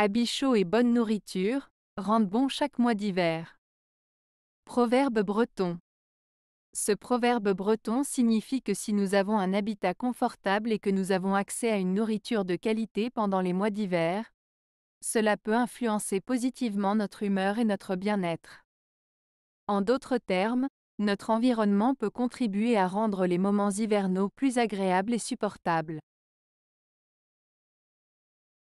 habits chauds et bonne nourriture, rendent bon chaque mois d'hiver. Proverbe breton. Ce proverbe breton signifie que si nous avons un habitat confortable et que nous avons accès à une nourriture de qualité pendant les mois d'hiver, cela peut influencer positivement notre humeur et notre bien-être. En d'autres termes, notre environnement peut contribuer à rendre les moments hivernaux plus agréables et supportables.